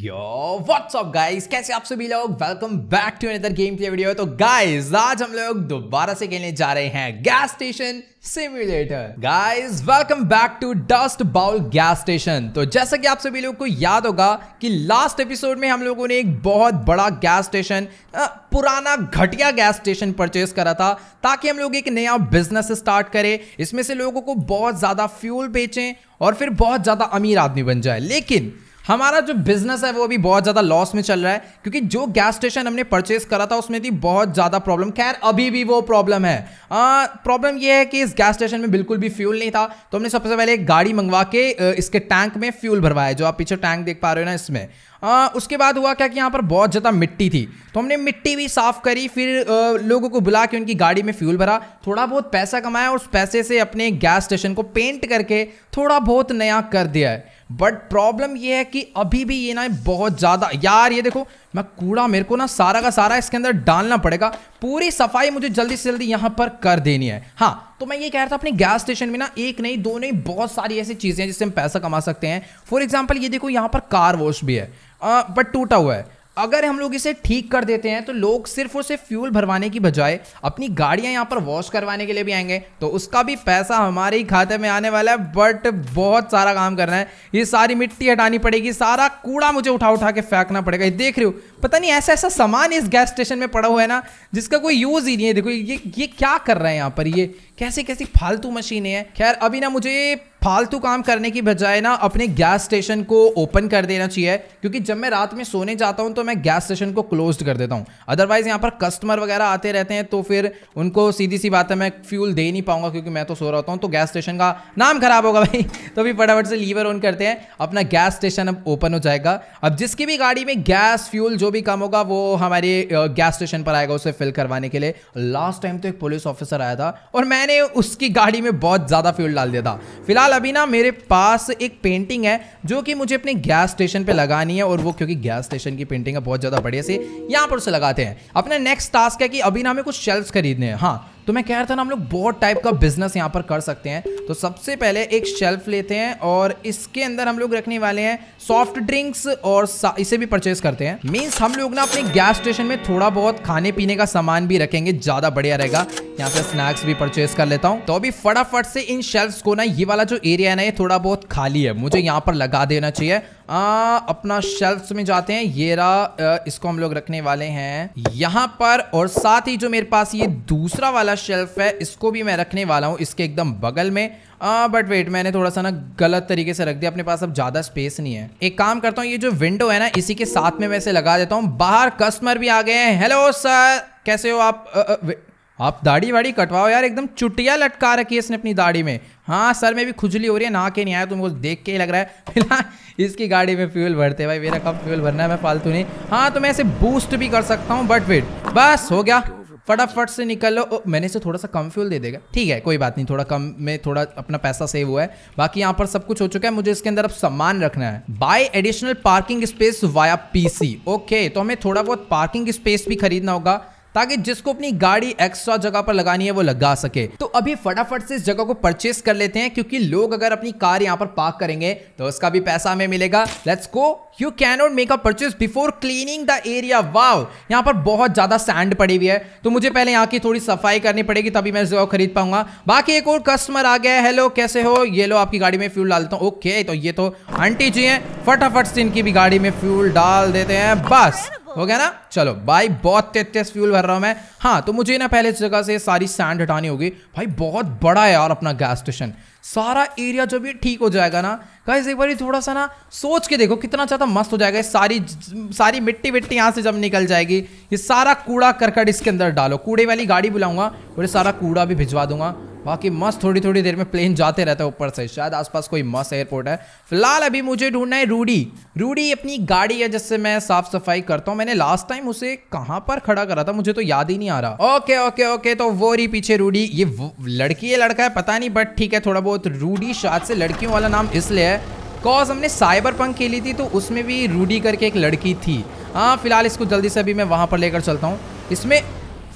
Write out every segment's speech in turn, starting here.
Yo, what's up guys? कैसे आप सभी लोग welcome back to another gameplay video तो गाइज आज हम लोग दोबारा से खेलने जा रहे हैं gas station simulator guys welcome back to dust bowl gas station तो जैसा कि आप सभी लोग को याद होगा कि लास्ट एपिसोड में हम लोगों ने एक बहुत बड़ा गैस स्टेशन पुराना घटिया गैस स्टेशन परचेज करा था ताकि हम लोग एक नया बिजनेस स्टार्ट करें इसमें से लोगों को बहुत ज्यादा फ्यूल बेचें और फिर बहुत ज्यादा अमीर आदमी बन जाए लेकिन हमारा जो बिजनेस है वो अभी बहुत ज़्यादा लॉस में चल रहा है क्योंकि जो गैस स्टेशन हमने परचेस करा था उसमें थी बहुत ज़्यादा प्रॉब्लम खैर अभी भी वो प्रॉब्लम है प्रॉब्लम ये है कि इस गैस स्टेशन में बिल्कुल भी फ्यूल नहीं था तो हमने सबसे पहले एक गाड़ी मंगवा के इसके टैंक में फ्यूल भरवाया जो आप पीछे टैंक देख पा रहे हो ना इसमें आ, उसके बाद हुआ क्या कि यहाँ पर बहुत ज़्यादा मिट्टी थी तो हमने मिट्टी भी साफ़ करी फिर आ, लोगों को बुला के उनकी गाड़ी में फ्यूल भरा थोड़ा बहुत पैसा कमाया और उस पैसे से अपने गैस स्टेशन को पेंट करके थोड़ा बहुत नया कर दिया है बट प्रॉब्लम ये है कि अभी भी ये ना बहुत ज़्यादा यार ये देखो मैं कूड़ा मेरे को ना सारा का सारा इसके अंदर डालना पड़ेगा पूरी सफाई मुझे जल्दी से जल्दी यहाँ पर कर देनी है हाँ तो मैं ये कह रहा था अपने गैस स्टेशन में ना एक नहीं दो नहीं बहुत सारी ऐसी चीज़ें हैं जिससे हम पैसा कमा सकते हैं फॉर एग्जाम्पल ये देखो यहाँ पर कार वॉश भी है बट टूटा हुआ है अगर हम लोग इसे ठीक कर देते हैं तो लोग सिर्फ और सिर्फ फ्यूल भरवाने की बजाय अपनी गाड़ियां यहाँ पर वॉश करवाने के लिए भी आएंगे तो उसका भी पैसा हमारे ही खाते में आने वाला है बट बहुत सारा काम करना है ये सारी मिट्टी हटानी पड़ेगी सारा कूड़ा मुझे उठा उठा के फेंकना पड़ेगा ये देख रहे हो पता नहीं ऐसा ऐसा सामान इस गैस स्टेशन में पड़ा हुआ है ना जिसका कोई यूज़ ही नहीं है देखो ये ये क्या कर रहा है यहाँ पर ये कैसे कैसी फालतू मशीनें हैं खैर अभी ना मुझे फालतू काम करने की बजाय ना अपने गैस स्टेशन को ओपन कर देना चाहिए क्योंकि जब मैं रात में सोने जाता हूँ तो मैं गैस स्टेशन को क्लोज कर देता हूँ अदरवाइज़ यहाँ पर कस्टमर वगैरह आते रहते हैं तो फिर उनको सीधी सी बात है मैं फ्यूल दे नहीं पाऊंगा क्योंकि मैं तो सो रहा होता हूँ तो गैस स्टेशन का नाम खराब होगा भाई तो भी फटाफट से लीवर ऑन करते हैं अपना गैस स्टेशन अब ओपन हो जाएगा अब जिसकी भी गाड़ी में गैस फ्यूल जो भी कम होगा वो हमारे गैस स्टेशन पर आएगा उसे फिल करवाने के लिए लास्ट टाइम तो एक पुलिस ऑफिसर आया था और मैंने उसकी गाड़ी में बहुत ज़्यादा फ्यूल डाल दिया था फिलहाल फिलहाल अभी ना मेरे पास एक पेंटिंग है जो कि मुझे अपने गैस स्टेशन पे लगानी है और वो क्योंकि गैस स्टेशन की पेंटिंग है बहुत ज़्यादा बढ़िया से यहाँ पर उसे लगाते हैं अपना नेक्स्ट टास्क है कि अभी ना हमें कुछ शेल्फ खरीदने हैं हाँ तो मैं कह रहा था ना हम लोग बहुत टाइप का बिजनेस यहाँ पर कर सकते हैं तो सबसे पहले एक शेल्फ लेते हैं और इसके अंदर हम लोग रखने वाले हैं सॉफ्ट ड्रिंक्स और इसे भी परचेज करते हैं मीन्स हम लोग ना अपने गैस स्टेशन में थोड़ा बहुत खाने पीने का सामान भी रखेंगे ज्यादा बढ़िया रहेगा यहाँ से स्नैक्स भी परचेज कर लेता हूँ तो अभी फटाफट से इन शेल्फ को ना ये वाला जो एरिया है ना ये थोड़ा बहुत खाली है मुझे यहाँ पर लगा देना चाहिए आ, अपना शेल्फ्स में जाते हैं ये रहा इसको हम लोग रखने वाले हैं यहाँ पर और साथ ही जो मेरे पास ये दूसरा वाला शेल्फ है इसको भी मैं रखने वाला हूँ इसके एकदम बगल में बट वेट मैंने थोड़ा सा ना गलत तरीके से रख दिया अपने पास अब ज़्यादा स्पेस नहीं है एक काम करता हूँ ये जो विंडो है ना इसी के साथ में वैसे लगा देता हूँ बाहर कस्टमर भी आ गए हैं हेलो सर कैसे हो आप आ, आ, आप दाढ़ी वाड़ी कटवाओ यार एकदम चुटिया लटका रखी है इसने अपनी दाढ़ी में हाँ सर में भी खुजली हो रही है ना के नहीं आया तुमको देख के ही लग रहा है फिलहाल इसकी गाड़ी में फ्यूल भरते भाई मेरा कब फ्यूल भरना है मैं फालतू नहीं हाँ तो मैं इसे बूस्ट भी कर सकता हूँ बट वेट बस हो गया फटाफट से निकल ओ, मैंने इसे थोड़ा सा कम फ्यूल दे देगा ठीक है कोई बात नहीं थोड़ा कम में थोड़ा अपना पैसा सेव हुआ है बाकी यहाँ पर सब कुछ हो चुका है मुझे इसके अंदर अब सामान रखना है buy additional parking space via PC okay तो हमें थोड़ा बहुत पार्किंग स्पेस भी खरीदना होगा ताकि जिसको अपनी गाड़ी एक्स्ट्रा जगह पर लगानी है वो लगा सके तो अभी फटाफट से इस जगह को परचेस कर लेते हैं क्योंकि लोग अगर अपनी कार यहाँ पर पार्क करेंगे तो उसका भी पैसा हमें मिलेगा let's go you not make a purchase before cleaning the area wow यहाँ पर बहुत ज्यादा सैंड पड़ी हुई है तो मुझे पहले यहाँ की थोड़ी सफाई करनी पड़ेगी तभी मैं इस जगह खरीद पाऊंगा बाकी एक और कस्टमर आ गया है हेलो कैसे हो ये लो आपकी गाड़ी में फ्यूल डाल देता हूँ ओके तो ये तो आंटी जी है फटाफट से इनकी भी गाड़ी में फ्यूल डाल देते हैं बस हो गया ना चलो भाई बहुत तेतीस फ्यूल भर रहा हूँ मैं हाँ तो मुझे ना पहले जगह से सारी सैंड हटानी होगी भाई बहुत बड़ा है यार अपना गैस स्टेशन सारा एरिया जो भी ठीक हो जाएगा ना गाइज एक बार थोड़ा सा ना सोच के देखो कितना ज़्यादा मस्त हो जाएगा सारी सारी मिट्टी विट्टी यहाँ से जब निकल जाएगी ये सारा कूड़ा करकट इसके अंदर डालो कूड़े वाली गाड़ी बुलाऊंगा और ये सारा कूड़ा भी भिजवा दूंगा बाकी मस्त थोड़ी थोड़ी देर में प्लेन जाते रहता है ऊपर से शायद आसपास कोई मस्त एयरपोर्ट है फिलहाल अभी मुझे ढूंढना है रूडी रूडी अपनी गाड़ी है जिससे मैं साफ सफाई करता हूँ मैंने लास्ट टाइम उसे कहाँ पर खड़ा करा था मुझे तो याद ही नहीं आ रहा ओके ओके ओके तो वो रही पीछे रूडी ये लड़की है लड़का है पता नहीं बट ठीक है थोड़ा बहुत रूडी शायद से लड़कियों वाला नाम इसलिए है बिकॉज हमने साइबर पंख खेली थी तो उसमें भी रूडी करके एक लड़की थी हाँ फिलहाल इसको जल्दी से अभी मैं वहाँ पर लेकर चलता हूँ इसमें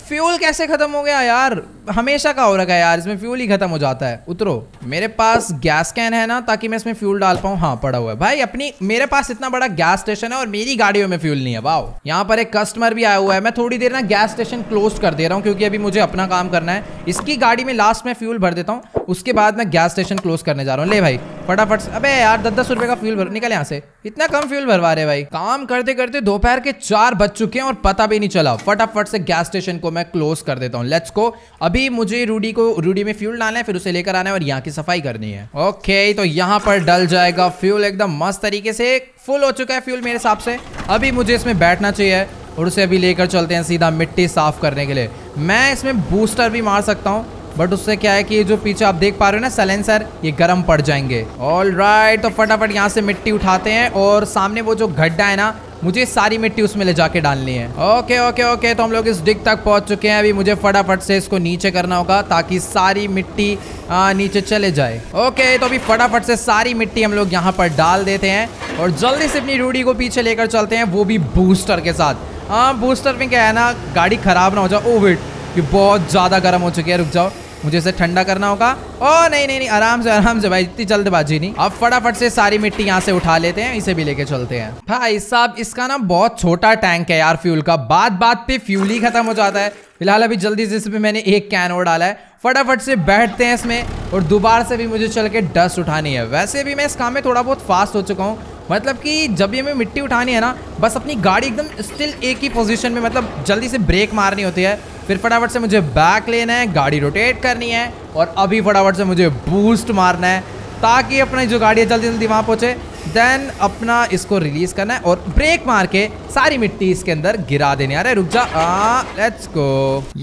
फ्यूल कैसे ख़त्म हो गया यार हमेशा का हो रखा है यार इसमें फ्यूल ही खत्म हो जाता है उतरो मेरे पास गैस कैन है ना ताकि मैं इसमें फ्यूल डाल पाऊँ हाँ पड़ा हुआ है भाई अपनी मेरे पास इतना बड़ा गैस स्टेशन है और मेरी गाड़ियों में फ्यूल नहीं है भाव यहाँ पर एक कस्टमर भी आया हुआ है मैं थोड़ी देर ना गैस स्टेशन क्लोज कर दे रहा हूँ क्योंकि अभी मुझे अपना काम करना है इसकी गाड़ी में लास्ट में फ्यूल भर देता हूँ उसके बाद मैं गैस स्टेशन क्लोज करने जा रहा हूँ ले भाई फटाफट अबे यार दस दस रुपए का फ्यूल भर निकल यहाँ से इतना कम फ्यूल भरवा रहे भाई काम करते करते दोपहर के चार बज चुके हैं और पता भी नहीं चला फटाफट से गैस स्टेशन को मैं क्लोज कर देता हूँ लेट्स को अभी अभी मुझे रूडी को रूडी में फ्यूल डालना है फिर उसे लेकर आना है और यहाँ की सफाई करनी है ओके तो यहाँ पर डल जाएगा फ्यूल एकदम मस्त तरीके से फुल हो चुका है फ्यूल मेरे हिसाब से अभी मुझे इसमें बैठना चाहिए और उसे अभी लेकर चलते हैं सीधा मिट्टी साफ करने के लिए मैं इसमें बूस्टर भी मार सकता हूँ बट उससे क्या है कि जो पीछे आप देख पा रहे हो ना सलेंसर ये गर्म पड़ जाएंगे ऑल राइट right, तो फटाफट यहाँ से मिट्टी उठाते हैं और सामने वो जो गड्ढा है ना मुझे सारी मिट्टी उसमें ले जाके डालनी है ओके ओके ओके तो हम लोग इस डिग तक पहुंच चुके हैं अभी मुझे फटाफट से इसको नीचे करना होगा ताकि सारी मिट्टी आ, नीचे चले जाए ओके तो अभी फटाफट से सारी मिट्टी हम लोग यहाँ पर डाल देते हैं और जल्दी से अपनी रूढ़ी को पीछे लेकर चलते हैं वो भी बूस्टर के साथ हाँ बूस्टर में क्या है ना गाड़ी ख़राब ना हो जाए ओ oh वेट बहुत ज़्यादा गर्म हो चुकी है रुक जाओ मुझे इसे ठंडा करना होगा ओ नहीं नहीं नहीं आराम से आराम से भाई इतनी जल्दबाजी नहीं अब फटाफट से सारी मिट्टी यहाँ से उठा लेते हैं इसे भी लेके चलते हैं भाई साहब इसका ना बहुत छोटा टैंक है यार फ्यूल का बात बात पे फ्यूल ही खत्म हो जाता है फिलहाल अभी जल्दी से इसमें मैंने एक कैन और डाला है फटाफट से बैठते हैं इसमें और दोबारा से भी मुझे चल के डस्ट उठानी है वैसे भी मैं इस काम में थोड़ा बहुत फास्ट हो चुका हूँ मतलब कि जब भी हमें मिट्टी उठानी है ना बस अपनी गाड़ी एकदम स्टिल एक ही पोजीशन में मतलब जल्दी से ब्रेक मारनी होती है फिर फटाफट से मुझे बैक लेना है गाड़ी रोटेट करनी है और अभी फटाफट से मुझे बूस्ट मारना है ताकि अपनी जो गाड़ी है जल्दी जल्दी वहाँ पहुँचे देन अपना इसको रिलीज करना है और ब्रेक मार के सारी मिट्टी इसके अंदर गिरा देने आ रहा है रुक जा आ, लेट्स गो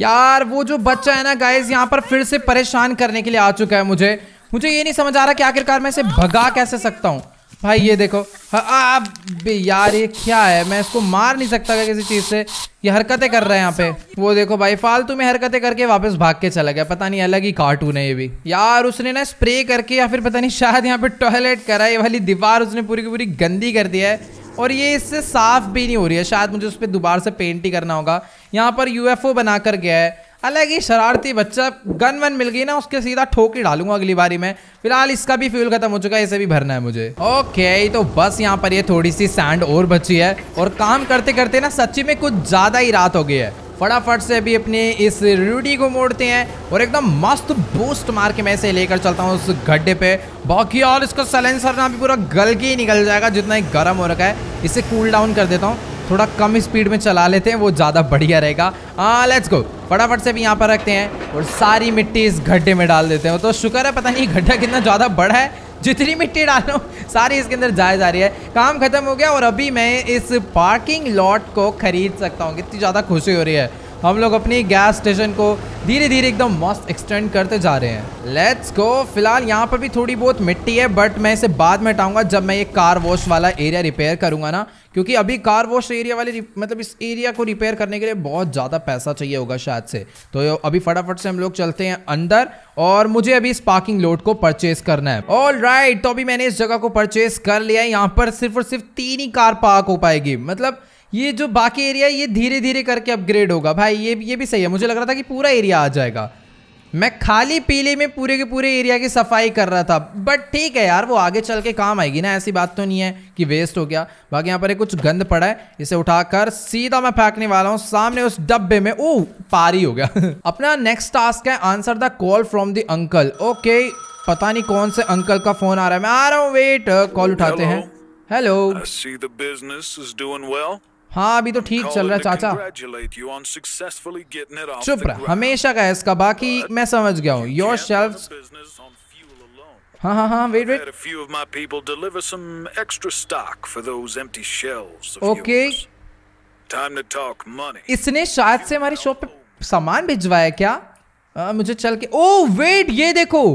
यार वो जो बच्चा है ना गाइज यहाँ पर फिर से परेशान करने के लिए आ चुका है मुझे मुझे ये नहीं समझ आ रहा कि आखिरकार मैं इसे भगा कैसे सकता हूँ भाई ये देखो हाँ, अब यार ये क्या है मैं इसको मार नहीं सकता क्या किसी चीज़ से ये हरकतें कर रहा है यहाँ पे वो देखो भाई फालतू में हरकतें करके वापस भाग के चला गया पता नहीं अलग ही कार्टून है ये भी यार उसने ना स्प्रे करके या फिर पता नहीं शायद यहाँ पे टॉयलेट करा ये वाली दीवार उसने पूरी की पूरी गंदी कर दिया है और ये इससे साफ भी नहीं हो रही है शायद मुझे उस पर दोबारा से पेंट ही करना होगा यहाँ पर यूएफओ बना कर गया है अलग ही शरारती बच्चा गन वन मिल गई ना उसके सीधा ठोक ही डालूंगा अगली बारी में फिलहाल इसका भी फ्यूल खत्म हो चुका है इसे भी भरना है मुझे ओके तो बस यहाँ पर ये थोड़ी सी सैंड और बची है और काम करते करते ना सच्ची में कुछ ज्यादा ही रात हो गई है फटाफट से अभी अपने इस रूडी को मोड़ते हैं और एकदम मस्त बूस्ट मार के मैं इसे लेकर चलता हूँ उस गड्ढे पे बाकी और इसका सलेंसर ना भी पूरा गल के ही निकल जाएगा जितना ही गर्म हो रखा है इसे कूल डाउन कर देता हूँ थोड़ा कम स्पीड में चला लेते हैं वो ज़्यादा बढ़िया रहेगा हाँ लेट्स गो फटाफट से भी यहाँ पर रखते हैं और सारी मिट्टी इस गड्ढे में डाल देते हैं तो शुक्र है पता नहीं गड्ढा कितना ज़्यादा बड़ा है जितनी मिट्टी डाल रहा हूँ सारी इसके अंदर जाए जा रही है काम खत्म हो गया और अभी मैं इस पार्किंग लॉट को खरीद सकता हूँ कितनी ज़्यादा खुशी हो रही है हम लोग अपनी गैस स्टेशन को धीरे धीरे एकदम मस्त एक्सटेंड करते जा रहे हैं लेट्स गो फिलहाल यहाँ पर भी थोड़ी बहुत मिट्टी है बट मैं इसे बाद में हटाऊंगा जब मैं ये कार वॉश वाला एरिया रिपेयर करूंगा ना क्योंकि अभी कार वॉश एरिया वाले मतलब इस एरिया को रिपेयर करने के लिए बहुत ज़्यादा पैसा चाहिए होगा शायद से तो अभी फटाफट से हम लोग चलते हैं अंदर और मुझे अभी इस पार्किंग लोड को परचेज करना है ऑल राइट right, तो अभी मैंने इस जगह को परचेज कर लिया है यहाँ पर सिर्फ और सिर्फ तीन ही कार पार्क हो पाएगी मतलब ये जो बाकी एरिया है ये धीरे धीरे करके अपग्रेड होगा भाई ये ये भी सही है मुझे लग रहा था कि पूरा एरिया आ जाएगा मैं खाली पीले में पूरे के पूरे एरिया की सफाई कर रहा था बट ठीक है यार वो आगे चल के काम आएगी ना ऐसी बात तो नहीं है कि वेस्ट हो गया बाकी यहाँ पर एक कुछ गंद पड़ा है इसे उठाकर सीधा मैं फेंकने वाला हूँ सामने उस डब्बे में ओ पारी हो गया अपना नेक्स्ट टास्क है answer the call from the uncle okay पता नहीं कौन से अंकल का फोन आ रहा है मैं आ रहा हूँ वेट कॉल उठाते हैं हेलो हाँ अभी तो ठीक चल रहा है चाचा चुप रहा हमेशा का इसका बाकी मैं समझ गया हूँ योर शेल्फ हाँ हाँ हाँ वेट वेट ओके इसने शायद से हमारी शॉप पे सामान भिजवाया क्या आ, मुझे चल के ओ वेट ये देखो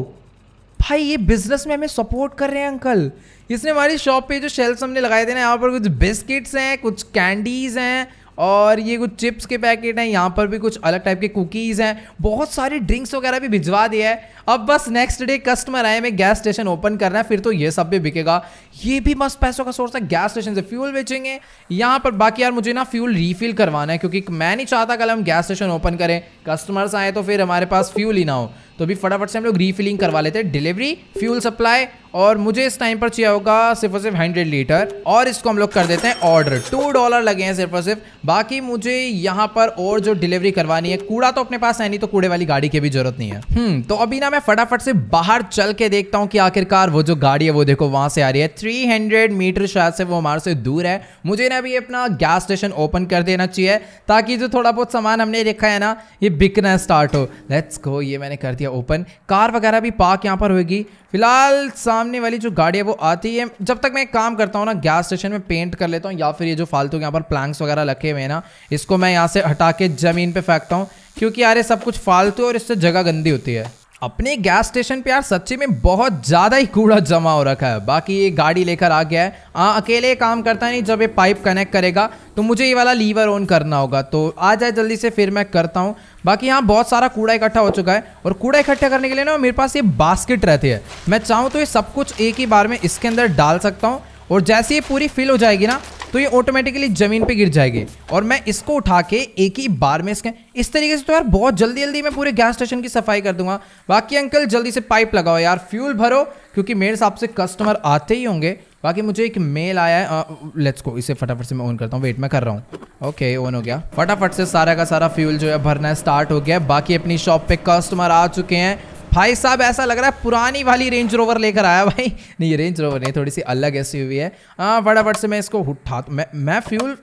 भाई ये बिजनेस में हमें सपोर्ट कर रहे हैं अंकल इसने हमारी शॉप पे जो शेल्स हमने लगाए थे ना यहाँ पर कुछ बिस्किट्स हैं कुछ कैंडीज़ हैं और ये कुछ चिप्स के पैकेट हैं यहाँ पर भी कुछ अलग टाइप के कुकीज़ हैं बहुत सारे ड्रिंक्स वगैरह भी भिजवा दिया है अब बस नेक्स्ट डे कस्टमर आए हमें गैस स्टेशन ओपन करना है फिर तो ये सब भी बिकेगा ये भी मस्त पैसों का सोर्स है गैस स्टेशन से फ्यूल बेचेंगे यहाँ पर बाकी यार मुझे ना फ्यूल रीफिल करवाना है क्योंकि मैं नहीं चाहता कल हम गैस स्टेशन ओपन करें कस्टमर्स आए तो फिर हमारे पास फ्यूल ही ना हो तो अभी फटाफट से हम लोग रीफिलिंग करवा लेते हैं डिलीवरी फ्यूल सप्लाई और मुझे इस टाइम पर चाहिए होगा सिर्फ और सिर्फ हंड्रेड लीटर और इसको हम लोग कर देते हैं ऑर्डर टू डॉलर लगे हैं सिर्फ और सिर्फ बाकी मुझे यहाँ पर और जो डिलीवरी करवानी है कूड़ा तो अपने पास है नहीं तो कूड़े वाली गाड़ी की भी जरूरत नहीं है हम्म तो अभी ना मैं फटाफट से बाहर चल के देखता हूँ कि आखिरकार वो जो गाड़ी है वो देखो वहाँ से आ रही है थ्री मीटर शायद से वो हमारे से दूर है मुझे ना अभी अपना गैस स्टेशन ओपन कर देना चाहिए ताकि जो थोड़ा बहुत सामान हमने देखा है ना ये बिकना स्टार्ट हो लेट्स गो ये मैंने कर दिया किया ओपन कार वगैरह भी पार्क यहाँ पर होगी फिलहाल सामने वाली जो गाड़ी है वो आती है जब तक मैं काम करता हूँ ना गैस स्टेशन में पेंट कर लेता हूँ या फिर ये जो फालतू यहाँ पर प्लैंक्स वगैरह रखे हुए हैं ना इसको मैं यहाँ से हटा के ज़मीन पर फेंकता हूँ क्योंकि यार ये सब कुछ फालतू और इससे जगह गंदी होती है अपने गैस स्टेशन पे यार सच्चे में बहुत ज़्यादा ही कूड़ा जमा हो रखा है बाकी ये गाड़ी लेकर आ गया है हाँ अकेले काम करता नहीं जब ये पाइप कनेक्ट करेगा तो मुझे ये वाला लीवर ऑन करना होगा तो आ जाए जल्दी से फिर मैं करता हूँ बाकी यहाँ बहुत सारा कूड़ा इकट्ठा हो चुका है और कूड़ा इकट्ठा करने के लिए ना मेरे पास ये बास्केट रहती है मैं चाहूँ तो ये सब कुछ एक ही बार में इसके अंदर डाल सकता हूँ और जैसे ये पूरी फिल हो जाएगी ना तो ये ऑटोमेटिकली ज़मीन पे गिर जाएगी और मैं इसको उठा के एक ही बार में इसके इस तरीके से तो यार बहुत जल्दी जल्दी मैं पूरे गैस स्टेशन की सफाई कर दूंगा बाकी अंकल जल्दी से पाइप लगाओ यार फ्यूल भरो क्योंकि मेरे हिसाब से कस्टमर आते ही होंगे बाकी मुझे एक मेल आया है लेट्स को इसे फटाफट से मैं ऑन करता हूँ वेट मैं कर रहा हूँ ओके ऑन हो गया फटाफट से सारा का सारा फ्यूल जो है भरना स्टार्ट हो गया बाकी अपनी शॉप पे कस्टमर आ चुके हैं भाई साहब ऐसा लग रहा है पुरानी वाली रेंज रोवर लेकर आया भाई नहीं रेंज रोवर नहीं थोड़ी सी अलग ऐसी हुई है हाँ फटाफट से मैं इसको उठा मैं मैं फ्यूल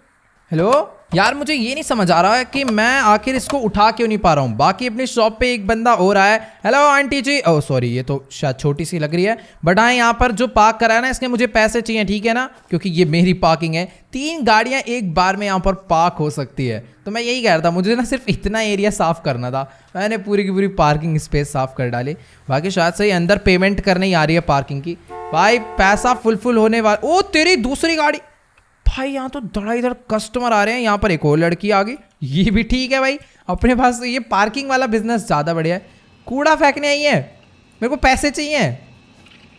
हेलो यार मुझे ये नहीं समझ आ रहा है कि मैं आखिर इसको उठा क्यों नहीं पा रहा हूँ बाकी अपनी शॉप पे एक बंदा हो रहा है hello aunty ji oh oh, sorry ये तो शायद छोटी सी लग रही है बट हाँ यहाँ पर जो पार्क करा है ना इसने मुझे पैसे चाहिए ठीक है ना क्योंकि ये मेरी पार्किंग है तीन गाड़ियाँ एक बार में यहाँ पर पार्क हो सकती है तो मैं यही कह रहा था मुझे ना सिर्फ इतना एरिया साफ़ करना था मैंने पूरी की पूरी पार्किंग स्पेस साफ़ कर डाली बाकी शायद से अंदर पेमेंट करने ही आ रही है पार्किंग की भाई पैसा फुलफुल होने वाला ओ तेरी दूसरी गाड़ी भाई यहाँ तो इधर कस्टमर आ रहे हैं यहाँ पर एक और लड़की आ गई ये भी ठीक है भाई अपने पास तो ये पार्किंग वाला बिजनेस ज़्यादा बढ़िया है कूड़ा फेंकने आई है मेरे को पैसे चाहिए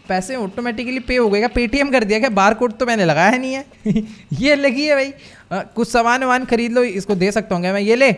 पैसे ऑटोमेटिकली पे हो गए पेटीएम कर दिया क्या बार कोड तो मैंने लगाया नहीं है ये लगी है भाई आ, कुछ सामान वामान खरीद लो इसको दे सकता हूँ क्या मैं ये ले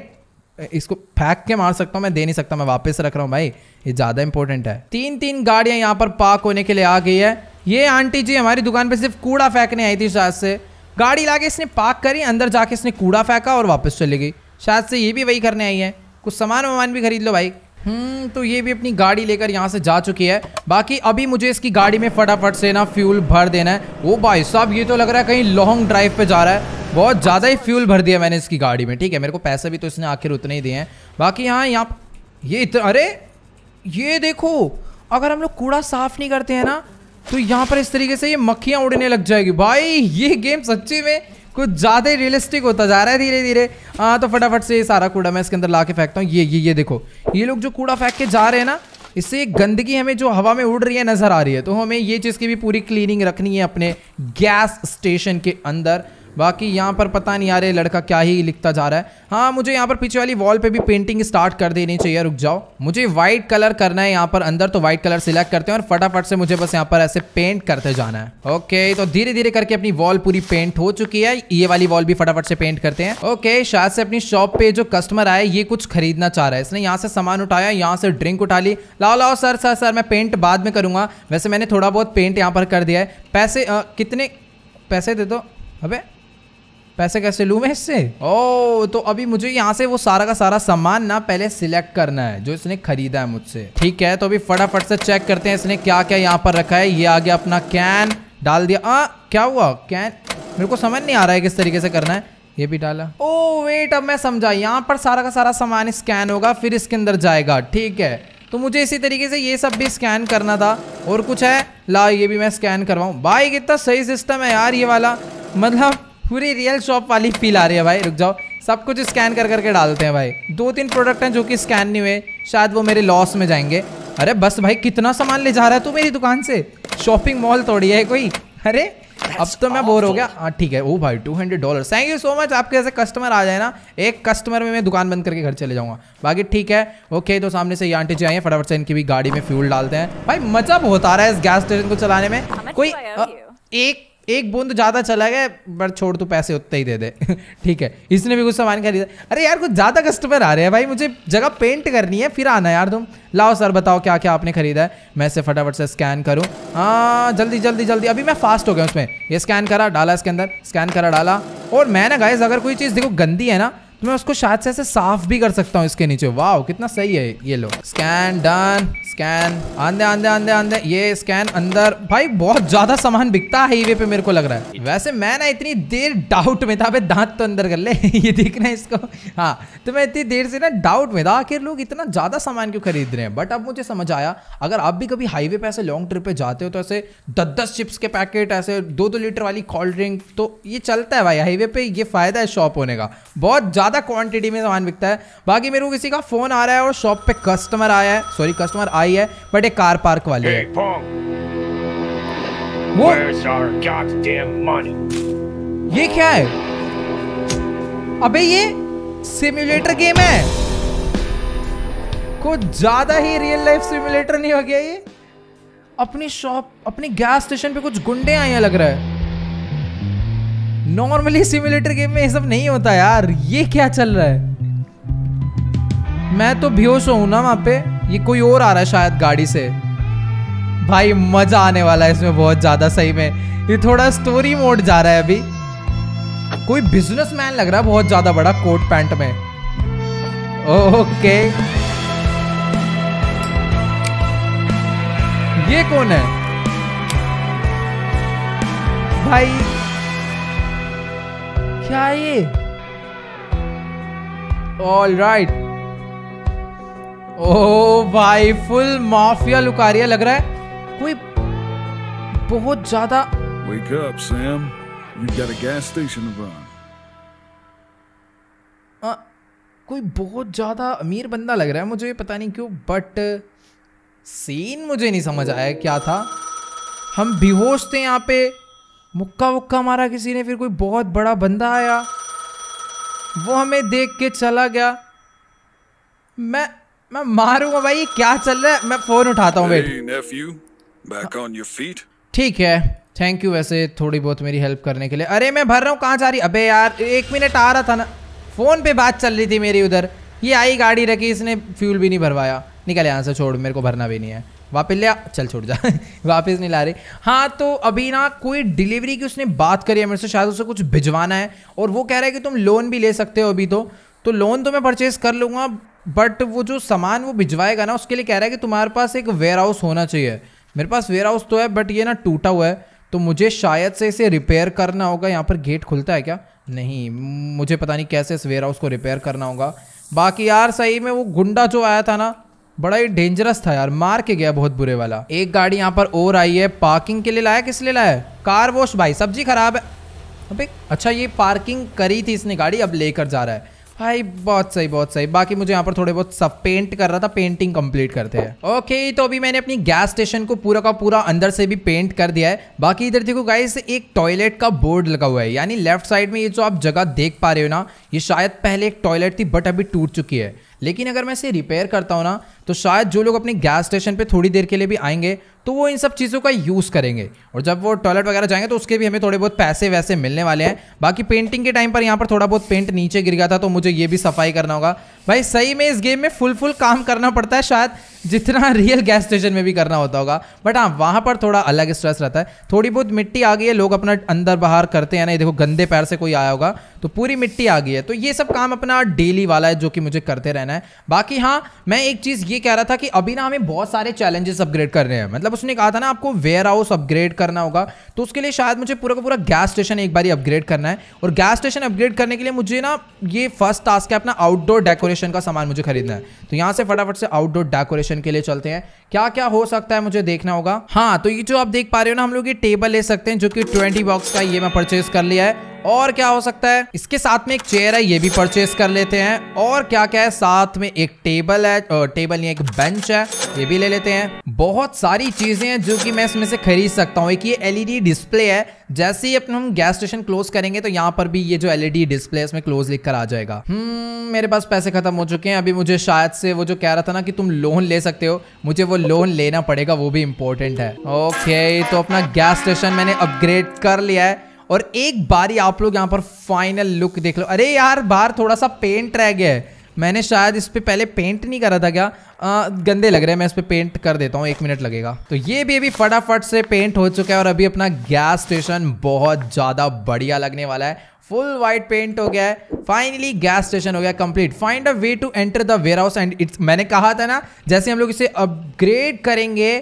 इसको फेंक के मार सकता हूँ मैं दे नहीं सकता मैं वापस रख रहा हूँ भाई ये ज़्यादा इंपॉर्टेंट है तीन तीन गाड़ियाँ यहाँ पर पार्क होने के लिए आ गई है ये आंटी जी हमारी दुकान पर सिर्फ कूड़ा फेंकने आई थी शायद से गाड़ी लाके इसने पार्क करी अंदर जाके इसने कूड़ा फेंका और वापस चली गई शायद से ये भी वही करने आई है कुछ सामान वामान भी खरीद लो भाई हम्म, तो ये भी अपनी गाड़ी लेकर यहाँ से जा चुकी है बाकी अभी मुझे इसकी गाड़ी में फटाफट से ना फ्यूल भर देना है वो भाई साहब ये तो लग रहा है कहीं लॉन्ग ड्राइव पे जा रहा है बहुत ज़्यादा ही फ्यूल भर दिया मैंने इसकी गाड़ी में ठीक है मेरे को पैसे भी तो इसने आखिर उतने ही दिए हैं बाकी यहाँ यहाँ ये इतना अरे ये देखो अगर हम लोग कूड़ा साफ़ नहीं करते हैं ना तो यहाँ पर इस तरीके से ये मक्खियाँ उड़ने लग जाएगी भाई ये गेम सच्ची में कुछ ज़्यादा ही रियलिस्टिक होता जा रहा है धीरे धीरे हाँ तो फटाफट से ये सारा कूड़ा मैं इसके अंदर ला के फेंकता हूँ ये ये ये देखो ये लोग जो कूड़ा फेंक के जा रहे हैं ना इससे गंदगी हमें जो हवा में उड़ रही है नज़र आ रही है तो हमें ये चीज़ की भी पूरी क्लीनिंग रखनी है अपने गैस स्टेशन के अंदर बाकी यहाँ पर पता नहीं यार ये लड़का क्या ही लिखता जा रहा है हाँ मुझे यहाँ पर पीछे वाली वॉल पे भी पेंटिंग स्टार्ट कर देनी चाहिए रुक जाओ मुझे वाइट कलर करना है यहाँ पर अंदर तो वाइट कलर सिलेक्ट करते हैं और फटाफट से मुझे बस यहाँ पर ऐसे पेंट करते जाना है ओके तो धीरे धीरे करके अपनी वॉल पूरी पेंट हो चुकी है ये वाली वॉल भी फटाफट से पेंट करते हैं ओके शायद से अपनी शॉप पे जो कस्टमर आए ये कुछ खरीदना चाह रहा है इसने यहाँ से सामान उठाया यहाँ से ड्रिंक उठा ली लाओ लाओ सर सर सर मैं पेंट बाद में करूँगा वैसे मैंने थोड़ा बहुत पेंट यहाँ पर कर दिया है पैसे कितने पैसे दे दो अबे पैसे कैसे लूँ मैं इससे ओ तो अभी मुझे यहाँ से वो सारा का सारा सामान ना पहले सिलेक्ट करना है जो इसने खरीदा है मुझसे ठीक है तो अभी फटाफट से चेक करते हैं इसने क्या क्या यहाँ पर रखा है ये आ गया अपना कैन डाल दिया आ क्या हुआ कैन मेरे को समझ नहीं आ रहा है किस तरीके से करना है ये भी डाला ओ वेट अब मैं समझा यहाँ पर सारा का सारा सामान स्कैन होगा फिर इसके अंदर जाएगा ठीक है तो मुझे इसी तरीके से ये सब भी स्कैन करना था और कुछ है ला ये भी मैं स्कैन करवाऊँ भाई कितना सही सिस्टम है यार ये वाला मतलब पूरी रियल शॉप वाली फील आ रही है भाई रुक जाओ सब कुछ स्कैन कर करके डालते हैं भाई दो तीन प्रोडक्ट हैं जो कि स्कैन नहीं हुए शायद वो मेरे लॉस में जाएंगे अरे बस भाई कितना सामान ले जा रहा है तू मेरी दुकान से शॉपिंग मॉल तोड़ी है कोई अरे अब तो मैं बोर हो गया हाँ ठीक है ओ भाई two hundred dollar thank you so much आपके ऐसे कस्टमर आ जाए ना एक कस्टमर में मैं दुकान बंद करके घर चले जाऊंगा बाकी ठीक है ओके तो सामने से ये आंटी जी आई फटाफट से इनकी भी गाड़ी में फ्यूल डालते हैं भाई मजा बहुत आ रहा है इस गैस स्टेशन को चलाने में हाँ, कोई तो एक एक बूंद ज़्यादा चला गया बट छोड़ तू पैसे उतने ही दे दे ठीक है इसने भी कुछ सामान खरीदा अरे यार कुछ ज़्यादा कस्टमर आ रहे हैं भाई मुझे जगह पेंट करनी है फिर आना यार तुम लाओ सर बताओ क्या क्या आपने खरीदा है मैं इसे फटाफट से स्कैन करूँ हाँ जल्दी जल्दी जल्दी अभी मैं फास्ट हो गया उसमें ये स्कैन करा डाला इसके अंदर स्कैन करा डाला और मैं ना गाइज अगर कोई चीज़ देखो गंदी है ना तो मैं उसको शायद से ऐसे साफ भी कर सकता हूँ इसके नीचे वाह कितना सही है ये लो स्कैन डन स्कैन आंदे आंदे आंदे आंदे ये स्कैन अंदर भाई बहुत ज्यादा सामान बिकता है हाईवे पे मेरे को लग रहा है वैसे मैं ना इतनी देर डाउट में था दांत तो अंदर कर ले ये देखना इसको हाँ तो मैं इतनी देर से ना डाउट में था आखिर लोग इतना ज्यादा सामान क्यों खरीद रहे हैं बट अब मुझे समझ आया अगर आप भी कभी हाईवे पे ऐसे लॉन्ग ट्रिप पे जाते हो तो ऐसे दस दस चिप्स के पैकेट ऐसे दो दो लीटर वाली कोल्ड ड्रिंक तो ये चलता है भाई हाईवे पे ये फायदा है शॉप होने का बहुत ज्यादा क्वांटिटी में सामान बिकता है बाकी मेरे को किसी का फोन आ रहा है और शॉप पे कस्टमर आया है सॉरी कस्टमर आया आई है बट एक कार पार्क वाली hey, है ये क्या है अबे ये सिम्युलेटर गेम है कुछ ज्यादा ही रियल लाइफ सिम्युलेटर नहीं हो गया ये अपनी शॉप अपनी गैस स्टेशन पे कुछ गुंडे आए हैं लग रहा है नॉर्मली सिम्युलेटर गेम में ये सब नहीं होता यार ये क्या चल रहा है मैं तो बेहोश हूं ना वहां पे ये कोई और आ रहा है शायद गाड़ी से भाई मजा आने वाला है इसमें बहुत ज्यादा सही में ये थोड़ा स्टोरी मोड जा रहा है अभी कोई बिजनेसमैन लग रहा है बहुत ज्यादा बड़ा कोट पैंट में ओके ये कौन है भाई क्या ये ऑल राइट right. ओ भाई फुल माफिया लुकारिया लग रहा है कोई बहुत ज्यादा Wake up, Sam. You've got a gas station to run. कोई बहुत ज्यादा अमीर बंदा लग रहा है मुझे पता नहीं क्यों बट सीन मुझे नहीं समझ आया क्या था हम बेहोश थे यहाँ पे मुक्का वुक्का मारा किसी ने फिर कोई बहुत बड़ा बंदा आया वो हमें देख के चला गया मैं मैं मारूंगा भाई क्या चल रहा है मैं फोन उठाता हूँ वेट ठीक है थैंक यू वैसे थोड़ी बहुत मेरी हेल्प करने के लिए अरे मैं भर रहा हूँ कहाँ जा रही अबे यार एक मिनट आ रहा था ना फ़ोन पे बात चल रही थी मेरी उधर ये आई गाड़ी रखी इसने फ्यूल भी नहीं भरवाया निकल यहाँ से छोड़ मेरे को भरना भी नहीं है वापस ले चल छोड़ जा वापस नहीं ला रही हाँ तो अभी ना कोई डिलीवरी की उसने बात करी है मेरे से शायद उसे कुछ भिजवाना है और वो कह रहा है कि तुम लोन भी ले सकते हो अभी तो तो लोन तो मैं परचेज कर लूँगा बट वो जो सामान वो भिजवाएगा ना उसके लिए कह रहा है कि तुम्हारे पास एक वेयर हाउस होना चाहिए मेरे पास वेयर हाउस तो है बट ये ना टूटा हुआ है तो मुझे शायद से इसे रिपेयर करना होगा यहाँ पर गेट खुलता है क्या नहीं मुझे पता नहीं कैसे इस वेयर हाउस को रिपेयर करना होगा बाकी यार सही में वो गुंडा जो आया था ना बड़ा ही डेंजरस था यार मार के गया बहुत बुरे वाला एक गाड़ी यहाँ पर और आई है पार्किंग के लिए लाया किस लिए लाया कार वॉश भाई सब्जी खराब है अबे अच्छा ये पार्किंग करी थी इसने गाड़ी अब लेकर जा रहा है भाई बहुत सही बहुत सही बाकी मुझे यहाँ पर थोड़े बहुत सब पेंट कर रहा था पेंटिंग कंप्लीट करते हैं ओके तो अभी मैंने अपनी गैस स्टेशन को पूरा का पूरा अंदर से भी पेंट कर दिया है बाकी इधर देखो गाइस एक टॉयलेट का बोर्ड लगा हुआ है यानी लेफ्ट साइड में ये जो आप जगह देख पा रहे हो ना ये शायद पहले एक टॉयलेट थी बट अभी टूट चुकी है लेकिन अगर मैं इसे रिपेयर करता हूँ ना तो शायद जो लोग अपने गैस स्टेशन पर थोड़ी देर के लिए भी आएंगे तो वो इन सब चीज़ों का यूज़ करेंगे और जब वो टॉयलेट वगैरह जाएंगे तो उसके भी हमें थोड़े बहुत पैसे वैसे मिलने वाले हैं बाकी पेंटिंग के टाइम पर यहाँ पर थोड़ा बहुत पेंट नीचे गिर गया था तो मुझे ये भी सफाई करना होगा भाई सही में इस गेम में फुल फुल काम करना पड़ता है शायद जितना रियल गैस स्टेशन में भी करना होता होगा बट हाँ वहाँ पर थोड़ा अलग स्ट्रेस रहता है थोड़ी बहुत मिट्टी आ गई है लोग अपना अंदर बाहर करते हैं ना ये देखो गंदे पैर से कोई आया होगा तो पूरी मिट्टी आ गई है तो ये सब काम अपना डेली वाला है जो कि मुझे करते रहना है बाकी हाँ मैं एक चीज़ ये कह रहा था कि अभी ना हमें बहुत सारे चैलेंजेस अपग्रेड कर रहे हैं मतलब मतलब उसने कहा था ना आपको वेयर हाउस अपग्रेड करना होगा तो उसके लिए शायद मुझे पूरा का पूरा गैस स्टेशन एक बार अपग्रेड करना है और गैस स्टेशन अपग्रेड करने के लिए मुझे ना ये फर्स्ट टास्क है अपना आउटडोर डेकोरेशन का सामान मुझे खरीदना है तो यहाँ से फटाफट से आउटडोर डेकोरेशन के लिए चलते हैं क्या क्या हो सकता है मुझे देखना होगा हाँ तो ये जो आप देख पा रहे हो ना हम लोग ये टेबल ले सकते हैं जो कि ट्वेंटी बॉक्स का ये मैं परचेज कर लिया है और क्या हो सकता है इसके साथ में एक चेयर है ये भी परचेस कर लेते हैं और क्या क्या है साथ में एक टेबल है टेबल नहीं एक बेंच है ये भी ले लेते हैं बहुत सारी चीज़ें हैं जो कि मैं इसमें से खरीद सकता हूँ एक ये एलईडी डिस्प्ले e है जैसे ही अपने हम गैस स्टेशन क्लोज करेंगे तो यहाँ पर भी ये जो एलईडी डिस्प्ले e है इसमें क्लोज लिख कर आ जाएगा हम्म, मेरे पास पैसे खत्म हो चुके हैं अभी मुझे शायद से वो जो कह रहा था ना कि तुम लोन ले सकते हो मुझे वो लोन लेना पड़ेगा वो भी इम्पोर्टेंट है ओके तो अपना गैस स्टेशन मैंने अपग्रेड कर लिया है और एक बारी आप लोग यहाँ पर फाइनल लुक देख लो अरे यार बाहर थोड़ा सा पेंट रह गया है मैंने शायद इस पर पहले पेंट नहीं करा था क्या आ, गंदे लग रहे हैं मैं इस पर पेंट कर देता हूँ एक मिनट लगेगा तो ये भी अभी फटाफट से पेंट हो चुका है और अभी अपना गैस स्टेशन बहुत ज़्यादा बढ़िया लगने वाला है फुल वाइट पेंट हो गया है फाइनली गैस स्टेशन हो गया complete find a way to enter the warehouse and it's मैंने कहा था ना जैसे हम लोग इसे अपग्रेड करेंगे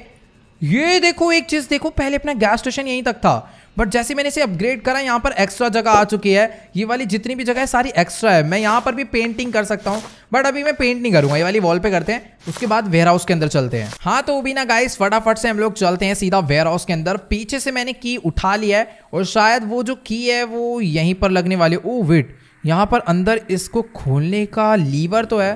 ये देखो एक चीज़ देखो पहले अपना गैस स्टेशन यहीं तक था बट जैसे मैंने इसे अपग्रेड करा यहाँ पर एक्स्ट्रा जगह आ चुकी है ये वाली जितनी भी जगह है सारी एक्स्ट्रा है मैं यहाँ पर भी पेंटिंग कर सकता हूँ बट अभी मैं पेंट नहीं करूँगा ये वाली वॉल पे करते हैं उसके बाद वेयर हाउस के अंदर चलते हैं हाँ तो भी ना गाइस फटाफट से हम लोग चलते हैं सीधा वेयर हाउस के अंदर पीछे से मैंने की उठा लिया है और शायद वो जो की है वो यहीं पर लगने वाली ओ वेट यहाँ पर अंदर इसको खोलने का लीवर तो है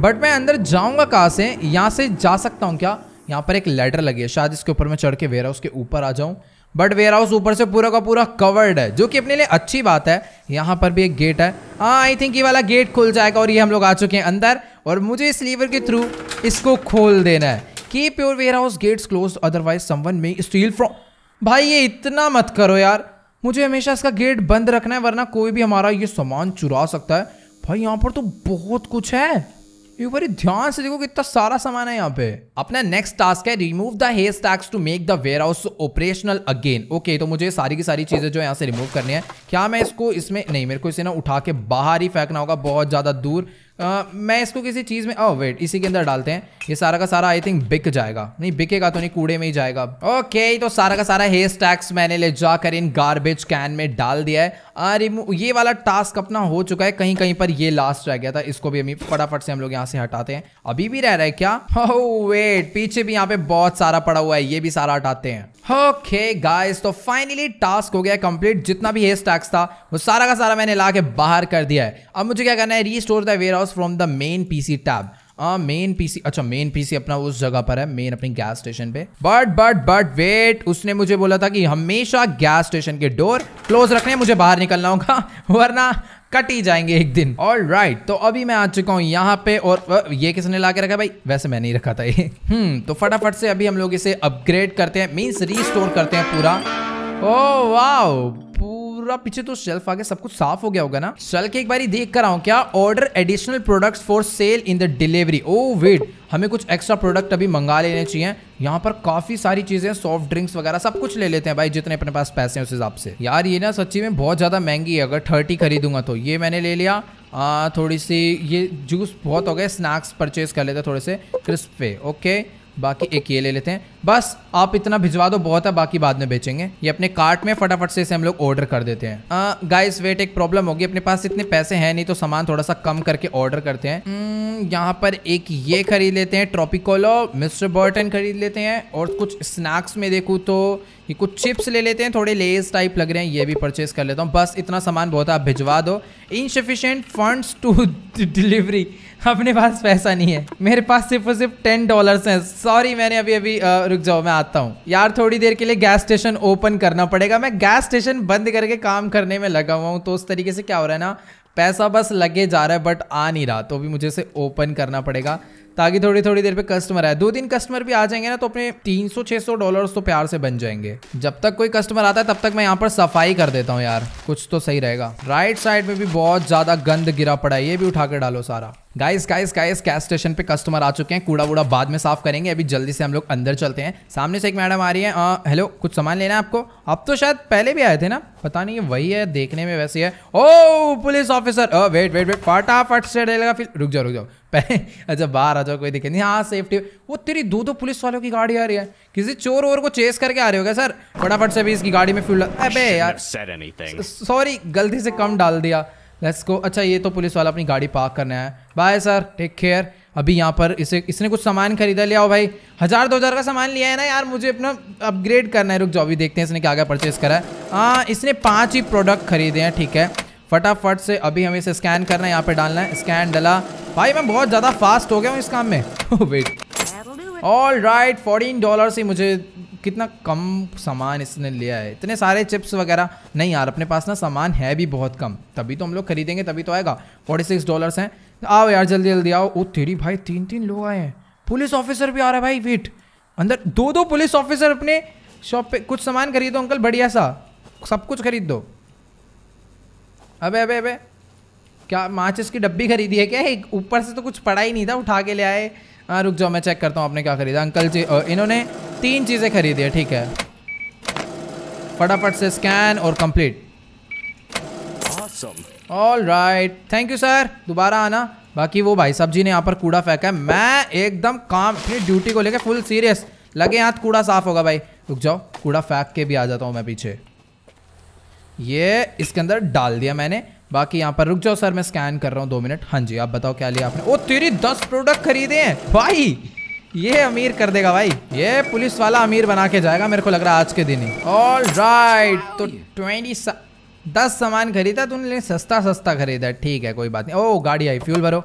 बट मैं अंदर जाऊँगा कहाँ से यहाँ से जा सकता हूँ क्या यहाँ पर एक लेटर लगी है शायद इसके ऊपर मैं चढ़ के वेयर हाउस के ऊपर आ जाऊँ बट वेयर हाउस ऊपर से पूरा का पूरा कवर्ड है जो कि अपने लिए अच्छी बात है यहाँ पर भी एक गेट है हाँ आई थिंक ये वाला गेट खुल जाएगा और ये हम लोग आ चुके हैं अंदर और मुझे इस लीवर के थ्रू इसको खोल देना है keep your warehouse gates close otherwise someone may steal from भाई ये इतना मत करो यार मुझे हमेशा इसका गेट बंद रखना है वरना कोई भी हमारा ये सामान चुरा सकता है भाई यहाँ पर तो बहुत कुछ है एक ध्यान से देखो कितना सारा सामान है यहाँ पे अपना नेक्स्ट टास्क है remove the hay stacks to make the warehouse operational again okay तो मुझे सारी की सारी चीजें जो यहाँ से रिमूव करनी है क्या मैं इसको इसमें नहीं मेरे को इसे ना उठा के बाहर ही फेंकना होगा बहुत ज्यादा दूर आ, मैं इसको किसी चीज़ में ओ वेट इसी के अंदर डालते हैं ये सारा का सारा आई थिंक बिक जाएगा नहीं बिकेगा तो नहीं कूड़े में ही जाएगा ओके तो सारा का सारा हेयर स्टैक्स मैंने ले जाकर इन गार्बेज कैन में डाल दिया है अरे ये वाला टास्क अपना हो चुका है कहीं कहीं पर ये लास्ट रह गया था इसको भी अभी फटाफट से हम लोग यहाँ से हटाते हैं अभी भी रह रहा है क्या ओ oh, वेट पीछे भी यहाँ पे बहुत सारा पड़ा हुआ है ये भी सारा हटाते हैं ओके गाइस तो फाइनली टास्क हो गया कंप्लीट जितना भी हेयर स्टैक्स था वो सारा का सारा मैंने ला के बाहर कर दिया है अब मुझे क्या करना है restore the warehouse comes from the main PC tab. Main PC अच्छा मेन पीसी अपना उस जगह पर है मेन अपनी गैस स्टेशन पे बट बट बट वेट उसने मुझे बोला था कि हमेशा गैस स्टेशन के डोर क्लोज रखने मुझे बाहर निकलना होगा वरना कट ही जाएंगे एक दिन ऑल राइट right, तो अभी मैं आ चुका हूँ यहाँ पे और ये किसने ला के रखा भाई वैसे मैं नहीं रखा था ये हम्म तो फटाफट से अभी हम लोग इसे अपग्रेड करते हैं मीन्स रीस्टोर करते हैं पूरा ओ oh, वाओ पूरा पीछे तो शेल्फ आगे सब कुछ साफ हो गया होगा ना चल के एक बार देख कर आऊ क्या order additional product for sale in the delivery oh wait हमें कुछ एक्स्ट्रा प्रोडक्ट अभी मंगा लेने चाहिए यहाँ पर काफी सारी चीजें सॉफ्ट ड्रिंक्स वगैरह सब कुछ ले लेते हैं भाई जितने अपने पास पैसे हैं उस हिसाब से यार ये ना सच्ची में बहुत ज्यादा महंगी है अगर थर्टी खरीदूंगा तो ये मैंने ले लिया आ, थोड़ी सी ये जूस बहुत हो गए स्नैक्स परचेज कर लेते थोड़े से क्रिस्प पे ओके बाकी एक ये ले लेते हैं बस आप इतना भिजवा दो बहुत है बाकी बाद में बेचेंगे ये अपने कार्ट में फटाफट से इसे हम लोग ऑर्डर कर देते हैं गाइस वेट एक प्रॉब्लम होगी अपने पास इतने पैसे हैं नहीं तो सामान थोड़ा सा कम करके ऑर्डर करते हैं हम्म, यहाँ पर एक ये खरीद लेते हैं ट्रॉपिकोलो मिस्टर बर्टन खरीद लेते हैं और कुछ स्नैक्स में देखूँ तो ये कुछ चिप्स ले लेते हैं थोड़े लेस टाइप लग रहे हैं ये भी परचेज कर लेता हूँ बस इतना सामान बहुत है आप भिजवा दो इनसफिशेंट फंड टू डिलीवरी अपने पास पैसा नहीं है मेरे पास सिर्फ और सिर्फ टेन डॉलर हैं सॉरी मैंने अभी अभी रुक जाओ मैं आता हूँ यार थोड़ी देर के लिए गैस स्टेशन ओपन करना पड़ेगा मैं गैस स्टेशन बंद करके काम करने में लगा हुआ हूँ तो उस तरीके से क्या हो रहा है ना पैसा बस लगे जा रहा है बट आ नहीं रहा तो भी मुझे इसे ओपन करना पड़ेगा ताकि थोड़ी थोड़ी देर पे कस्टमर आए दो तीन कस्टमर भी आ जाएंगे ना तो अपने तीन सौ छह सौ डॉलर तो प्यार से बन जाएंगे जब तक कोई कस्टमर आता है तब तक मैं यहाँ पर सफाई कर देता हूँ यार कुछ तो सही रहेगा राइट साइड में भी बहुत ज्यादा गंद गिरा पड़ा है ये भी उठा कर डालो सारा guys guys guys cash station पे कस्टमर आ चुके हैं कूड़ा वूड़ा बाद में साफ करेंगे अभी जल्दी से हम लोग अंदर चलते हैं सामने से एक मैडम आ रही है हेलो कुछ सामान लेना है आपको आप तो शायद पहले भी आए थे ना पता नहीं वही है देखने में वैसे है oh police officer wait wait wait फटाफट से फिर रुक जाओ रुक जाओ पहले अच्छा बाहर आ जाओ कोई दिक्कत नहीं हाँ सेफ्टी वो तेरी दो दो पुलिस वालों की गाड़ी आ रही है किसी चोर और को चेस करके आ रहे हो क्या सर फटाफट से भी इसकी गाड़ी में फ्यूल अबे यार सॉरी गलती से कम डाल दिया लेट्स गो अच्छा ये तो पुलिस वाला अपनी गाड़ी पार्क करने आया बाय सर टेक केयर अभी यहाँ पर इसे इसने कुछ सामान खरीदा लिया हो भाई हज़ार दो हज़ार का सामान लिया है ना यार मुझे अपना अपग्रेड करना है रुक जाओ अभी देखते हैं इसने क्या क्या परचेस करा है हाँ इसने पाँच ही प्रोडक्ट खरीदे हैं ठीक है फटाफट से अभी हमें इसे स्कैन करना है यहाँ पे डालना है स्कैन डला भाई मैं बहुत ज़्यादा फास्ट हो गया हूँ इस काम में wait all right fourteen dollar से मुझे कितना कम सामान इसने लिया है इतने सारे चिप्स वगैरह नहीं यार अपने पास ना सामान है भी बहुत कम तभी तो हम लोग खरीदेंगे तभी तो आएगा फोर्टी सिक्स डॉलर हैं आओ यार जल्दी जल्दी आओ ओ तेरी भाई तीन तीन लोग आए हैं पुलिस ऑफिसर भी आ रहा है भाई वेट अंदर दो दो पुलिस ऑफिसर अपने शॉप पे कुछ सामान खरीदो अंकल बढ़िया सा सब कुछ खरीद दो अबे अबे अबे क्या माचिस की डब्बी खरीदी है क्या ऊपर से तो कुछ पड़ा ही नहीं था उठा के ले आए हाँ रुक जाओ मैं चेक करता हूँ आपने क्या खरीदा अंकल जी इन्होंने तीन चीज़ें खरीदी है ठीक है फटाफट से स्कैन और complete all right thank you sir दोबारा आना बाकी वो भाई साहब जी ने यहाँ पर कूड़ा फेंका है मैं एकदम काम अपनी ड्यूटी को लेकर फुल सीरियस लगे हाथ कूड़ा साफ होगा भाई रुक जाओ कूड़ा फेंक के भी आ जाता हूँ मैं पीछे ये इसके अंदर डाल दिया मैंने बाकी यहाँ पर रुक जाओ सर मैं स्कैन कर रहा हूँ दो मिनट हाँ जी आप बताओ क्या लिया आपने ओ तेरी दस प्रोडक्ट खरीदे हैं भाई ये अमीर कर देगा भाई ये पुलिस वाला अमीर बना के जाएगा मेरे को लग रहा है आज के दिन ही ऑल राइट तो ट्वेंटी सा... दस सामान खरीदा तुमने सस्ता सस्ता खरीदा ठीक है कोई बात नहीं ओ गाड़ी आई फ्यूल भरो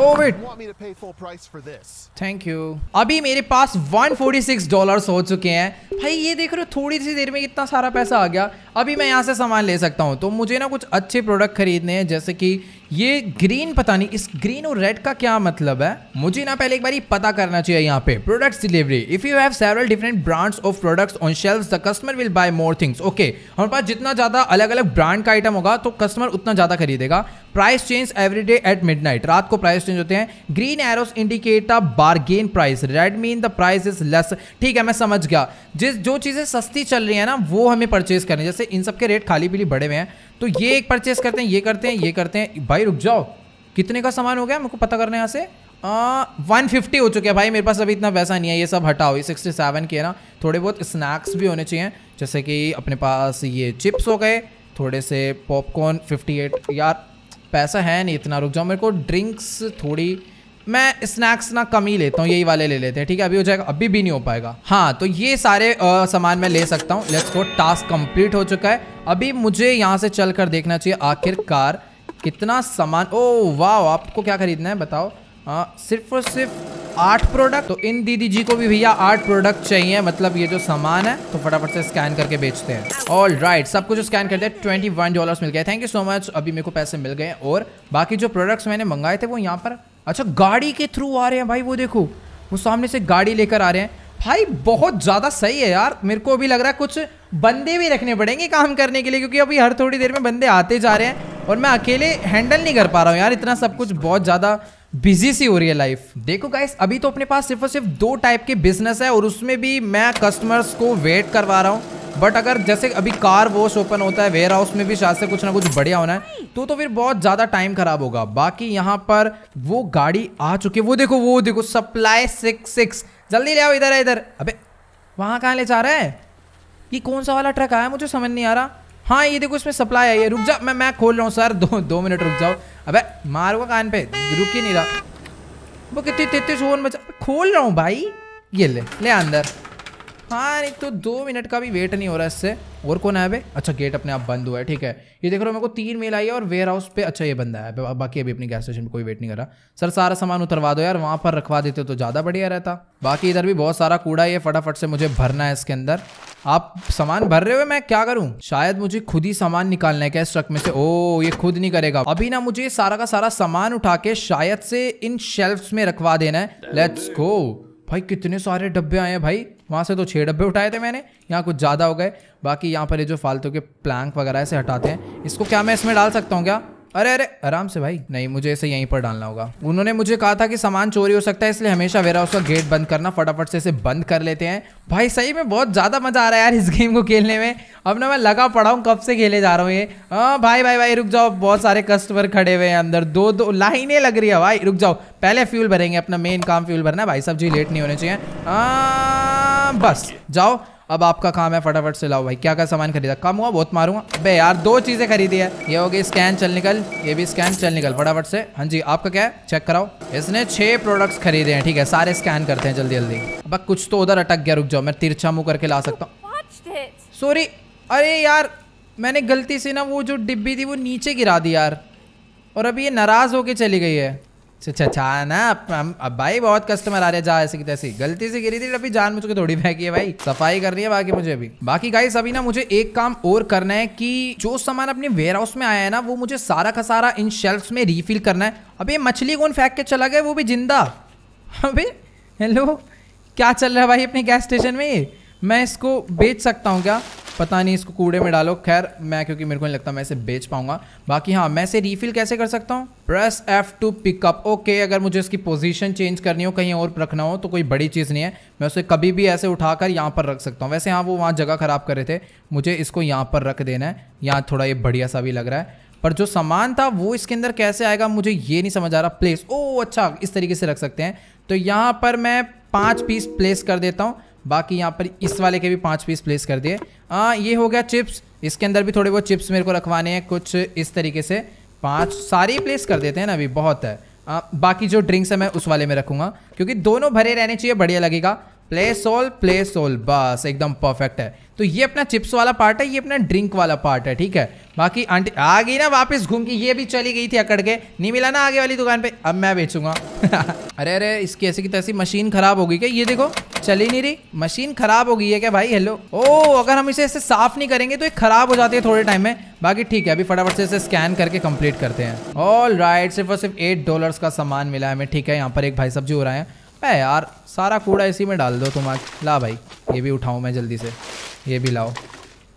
थैंक oh, यू अभी मेरे पास 146 डॉलर्स हो चुके हैं भाई ये देख रहे हो थोड़ी सी देर में इतना सारा पैसा आ गया अभी मैं यहाँ से सामान ले सकता हूँ तो मुझे ना कुछ अच्छे प्रोडक्ट खरीदने हैं जैसे कि ये ग्रीन पता नहीं इस ग्रीन और रेड का क्या मतलब है मुझे ना पहले एक बार पता करना चाहिए यहाँ पे products delivery if you have several different brands of products on shelf the customer will buy more things okay हमारे पास जितना ज्यादा अलग अलग ब्रांड का आइटम होगा तो कस्टमर उतना ज्यादा खरीदेगा price change every day at night रात को प्राइस चेंज होते हैं green arrows indicate a bargain price red mean the price is less ठीक है मैं समझ गया जिस जो चीज़ें सस्ती चल रही हैं ना वो हमें परचेज करनी जैसे इन सब के रेट खाली पीली बड़े हुए हैं तो ये एक परचेज करते हैं ये करते हैं ये करते हैं भाई रुक जाओ कितने का सामान हो गया मेरे को पता करना है यहाँ से वन फिफ्टी हो चुके हैं भाई मेरे पास अभी इतना पैसा नहीं है ये सब हटाओ ये सिक्सटी सेवन के ना थोड़े बहुत स्नैक्स भी होने चाहिए जैसे कि अपने पास ये चिप्स हो गए थोड़े से पॉपकॉर्न 58 यार पैसा है नहीं इतना रुक जाओ मेरे को ड्रिंक्स थोड़ी मैं स्नैक्स ना कम ही लेता हूँ यही वाले ले लेते हैं ठीक है अभी हो जाएगा अभी भी नहीं हो पाएगा हाँ तो ये सारे सामान मैं ले सकता हूँ लेट्स गो टास्क कंप्लीट हो चुका है अभी मुझे यहाँ से चल कर देखना चाहिए आखिरकार कितना सामान ओ वाह आपको क्या खरीदना है बताओ हाँ सिर्फ और सिर्फ आठ प्रोडक्ट तो इन दीदी जी को भी भैया आठ प्रोडक्ट चाहिए मतलब ये जो सामान है तो फटाफट से स्कैन करके बेचते हैं ऑल राइट सब कुछ स्कैन करते हैं ट्वेंटी वन डॉलर मिल गए थैंक यू सो मच अभी मेरे को पैसे मिल गए और बाकी जो प्रोडक्ट्स मैंने मंगाए थे वो यहाँ पर अच्छा गाड़ी के थ्रू आ रहे हैं भाई वो देखो वो सामने से गाड़ी लेकर आ रहे हैं भाई बहुत ज़्यादा सही है यार मेरे को अभी लग रहा है कुछ बंदे भी रखने पड़ेंगे काम करने के लिए क्योंकि अभी हर थोड़ी देर में बंदे आते जा रहे हैं और मैं अकेले हैंडल नहीं कर पा रहा हूँ यार इतना सब कुछ बहुत ज़्यादा बिजी सी हो रही है लाइफ देखो गाइस अभी तो अपने पास सिर्फ और सिर्फ दो टाइप के बिजनेस है और उसमें भी मैं कस्टमर्स को वेट करवा रहा हूँ बट अगर जैसे अभी कार वॉश ओपन होता है वेयर हाउस में भी शायद से कुछ ना कुछ बढ़िया होना है तो तो फिर बहुत ज़्यादा टाइम खराब होगा बाकी यहाँ पर वो गाड़ी आ चुकी है वो देखो वो देखो सप्लाई सिक्स सिक्स जल्दी ले आओ इधर है इधर अबे वहाँ कहाँ ले जा रहा है ये कौन सा वाला ट्रक आया मुझे समझ नहीं आ रहा हाँ ये देखो इसमें सप्लाई आई है रुक जाओ मैं मैं खोल रहा हूँ सर दो दो मिनट रुक जाओ अबे मारूंगा कान पे रुक ही नहीं रहा वो कितनी तेती सोन बचा खोल रहा हूँ भाई ये ले ले अंदर हाँ नहीं तो दो मिनट का भी वेट नहीं हो रहा इससे और कौन है भाई अच्छा गेट अपने आप बंद हुआ है ठीक है ये देख रहा हूँ मेरे को तीन मेल आई है और वेयर हाउस पे अच्छा ये बंदा है बाकी अभी अपनी गैस स्टेशन पर कोई वेट नहीं कर रहा सर सारा सामान उतरवा दो यार वहाँ पर रखवा देते तो ज़्यादा बढ़िया रहता बाकी इधर भी बहुत सारा कूड़ा ये फटाफट से मुझे भरना है इसके अंदर आप सामान भर रहे हो मैं क्या करूं शायद मुझे खुद ही सामान निकालना है क्या इस ट्रक में से ओ ये खुद नहीं करेगा अभी ना मुझे सारा का सारा सामान उठा के शायद से इन शेल्फ में रखवा देना है लेट्स गो भाई कितने सारे डब्बे आए हैं भाई वहाँ से तो छः डब्बे उठाए थे मैंने यहाँ कुछ ज़्यादा हो गए बाकी यहाँ पर ये जो फालतू के प्लैंक वगैरह से हटाते हैं इसको क्या मैं इसमें डाल सकता हूँ क्या अरे अरे आराम से भाई नहीं मुझे इसे यहीं पर डालना होगा उन्होंने मुझे कहा था कि सामान चोरी हो सकता है इसलिए हमेशा वेरा उसका गेट बंद करना फटाफट से इसे बंद कर लेते हैं भाई सही में बहुत ज़्यादा मज़ा आ रहा है यार इस गेम को खेलने में अब ना मैं लगा पड़ा हूँ कब से खेले जा रहा हूँ ये हाँ भाई भाई भाई रुक जाओ बहुत सारे कस्टमर खड़े हुए हैं अंदर दो दो लाइने लग रही है भाई रुक जाओ पहले फ्यूल भरेंगे अपना मेन काम फ्यूल भरना भाई सब जी लेट नहीं होने चाहिए बस जाओ अब आपका काम है फटाफट से लाओ भाई क्या क्या सामान खरीदा कम हुआ बहुत मारूंगा अबे यार दो चीज़ें खरीदी है ये हो गई स्कैन चल निकल ये भी स्कैन चल निकल फटाफट से हाँ जी आपका क्या है चेक कराओ इसने छः प्रोडक्ट्स खरीदे हैं ठीक है सारे स्कैन करते हैं जल्दी जल्दी अब कुछ तो उधर अटक गया रुक जाओ मैं तिरछा मुँह करके ला सकता हूँ सॉरी अरे यार मैंने गलती से ना वो जो डिब्बी थी वो नीचे गिरा दी यार और अभी ये नाराज़ होके चली गई है अच्छा ना अब, भाई बहुत कस्टमर आ रहे जा ऐसे की तैसे गलती से गिरी थी अभी जान मुझे थोड़ी फेंकी है भाई सफाई करनी है बाकी मुझे अभी बाकी गाइस अभी ना मुझे एक काम और करना है कि जो सामान अपने वेयर हाउस में आया है ना वो मुझे सारा का सारा इन शेल्फ में रिफिल करना है अभी मछली कौन फेंक के चला गया वो भी जिंदा अभी हेलो क्या चल रहा है भाई अपने गैस स्टेशन में ये मैं इसको बेच सकता हूँ क्या पता नहीं इसको कूड़े में डालो खैर मैं क्योंकि मेरे को नहीं लगता मैं इसे बेच पाऊंगा बाकी हाँ मैं इसे रीफिल कैसे कर सकता हूँ press F to pick up okay अगर मुझे इसकी पोजीशन चेंज करनी हो कहीं और रखना हो तो कोई बड़ी चीज़ नहीं है मैं उसे कभी भी ऐसे उठाकर यहाँ पर रख सकता हूँ वैसे हाँ वो वहाँ जगह ख़राब कर रहे थे मुझे इसको यहाँ पर रख देना है यहाँ थोड़ा ये बढ़िया सा भी लग रहा है पर जो सामान था वो इसके अंदर कैसे आएगा मुझे ये नहीं समझ आ रहा प्लेस ओ अच्छा इस तरीके से रख सकते हैं तो यहाँ पर मैं पाँच पीस प्लेस कर देता हूँ बाकी यहाँ पर इस वाले के भी पाँच पीस प्लेस कर दिए हाँ ये हो गया चिप्स इसके अंदर भी थोड़े बहुत चिप्स मेरे को रखवाने हैं कुछ इस तरीके से पाँच सारे प्लेस कर देते हैं ना अभी बहुत है आ, हाँ, बाकी जो ड्रिंक्स है मैं उस वाले में रखूँगा क्योंकि दोनों भरे रहने चाहिए बढ़िया लगेगा प्ले सोल प्ले सोल बस एकदम परफेक्ट है तो ये अपना चिप्स वाला पार्ट है ये अपना ड्रिंक वाला पार्ट है ठीक है बाकी आंटी आ गई ना वापस घूम के ये भी चली गई थी अकड़ के नहीं मिला ना आगे वाली दुकान पे अब मैं बेचूंगा अरे अरे इसकी ऐसी की तैसी मशीन खराब हो गई क्या ये देखो चली नहीं रही मशीन खराब हो गई है क्या भाई हेलो ओ अगर हम इसे ऐसे साफ नहीं करेंगे तो ये खराब हो जाती है थोड़े टाइम में बाकी ठीक है अभी फटाफट से इसे स्कैन करके कंप्लीट करते हैं ऑल राइट सिर्फ और सिर्फ एट डॉलर का सामान मिला है हमें ठीक है यहाँ पर एक भाई सब्जी हो रहा है यार सारा कूड़ा इसी में डाल दो तुम आज ला भाई ये भी उठाऊँ मैं जल्दी से ये भी लाओ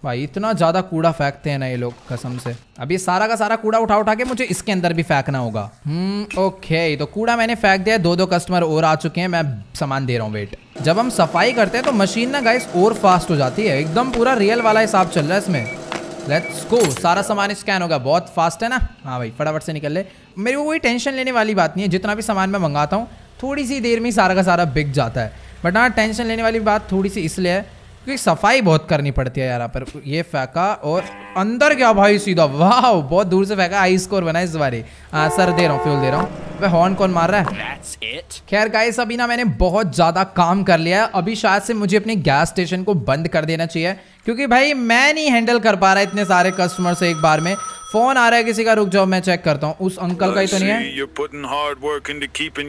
भाई इतना ज़्यादा कूड़ा फेंकते हैं ना ये लोग कसम से अभी सारा का सारा कूड़ा उठा उठा के मुझे इसके अंदर भी फेंकना होगा हम्म, ओके तो कूड़ा मैंने फेंक दिया दो दो कस्टमर और आ चुके हैं मैं सामान दे रहा हूँ वेट जब हम सफाई करते हैं तो मशीन ना गाइस और फास्ट हो जाती है एकदम पूरा रियल वाला हिसाब चल रहा है इसमें लेट्स गो सारा सामान स्कैन होगा बहुत फास्ट है ना हाँ भाई फटाफट से निकल ले मेरे को कोई टेंशन लेने वाली बात नहीं है जितना भी सामान मैं मंगाता हूँ थोड़ी सी देर में सारा का सारा बिक जाता है बट हाँ टेंशन लेने वाली बात थोड़ी सी इसलिए है क्योंकि सफाई बहुत करनी पड़ती है यार यहाँ पर ये फेंका और अंदर क्या भाई सीधा वाह बहुत दूर से फेंका आई स्कोर बना इस बारे हाँ सर दे रहा हूँ फ्यूल दे रहा हूँ वह हॉर्न कौन मार रहा है खैर गाइस अभी ना मैंने बहुत ज़्यादा काम कर लिया है अभी शायद से मुझे अपने गैस स्टेशन को बंद कर देना चाहिए क्योंकि भाई मैं नहीं हैंडल कर पा रहा इतने सारे कस्टमर से एक बार में फोन आ रहा है किसी का रुक जाओ मैं चेक करता हूँ उस अंकल का ही तो नहीं है